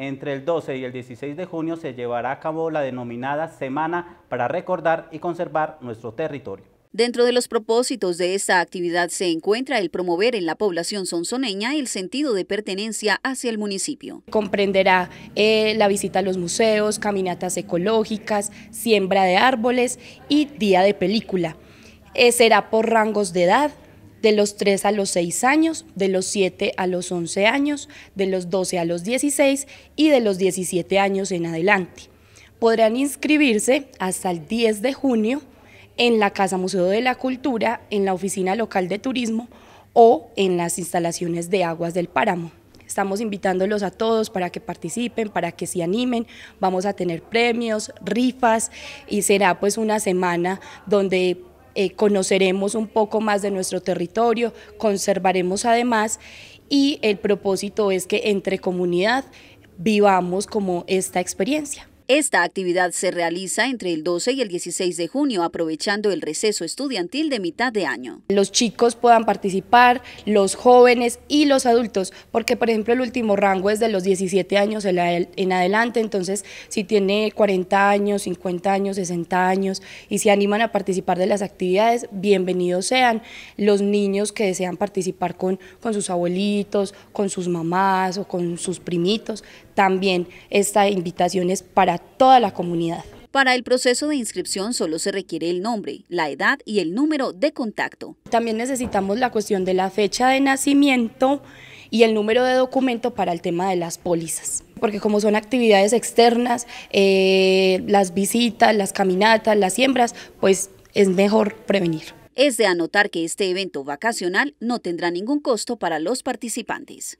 Entre el 12 y el 16 de junio se llevará a cabo la denominada Semana para recordar y conservar nuestro territorio. Dentro de los propósitos de esta actividad se encuentra el promover en la población sonsoneña el sentido de pertenencia hacia el municipio. Comprenderá eh, la visita a los museos, caminatas ecológicas, siembra de árboles y día de película. Eh, será por rangos de edad, de los 3 a los 6 años, de los 7 a los 11 años, de los 12 a los 16 y de los 17 años en adelante. Podrán inscribirse hasta el 10 de junio en la Casa Museo de la Cultura, en la Oficina Local de Turismo o en las instalaciones de Aguas del Páramo. Estamos invitándolos a todos para que participen, para que se animen. Vamos a tener premios, rifas y será pues una semana donde eh, conoceremos un poco más de nuestro territorio, conservaremos además y el propósito es que entre comunidad vivamos como esta experiencia. Esta actividad se realiza entre el 12 y el 16 de junio, aprovechando el receso estudiantil de mitad de año. Los chicos puedan participar, los jóvenes y los adultos, porque por ejemplo el último rango es de los 17 años en adelante, entonces si tiene 40 años, 50 años, 60 años y se animan a participar de las actividades, bienvenidos sean los niños que desean participar con, con sus abuelitos, con sus mamás o con sus primitos, también esta invitación es para toda la comunidad. Para el proceso de inscripción solo se requiere el nombre, la edad y el número de contacto. También necesitamos la cuestión de la fecha de nacimiento y el número de documento para el tema de las pólizas. Porque como son actividades externas, eh, las visitas, las caminatas, las siembras, pues es mejor prevenir. Es de anotar que este evento vacacional no tendrá ningún costo para los participantes.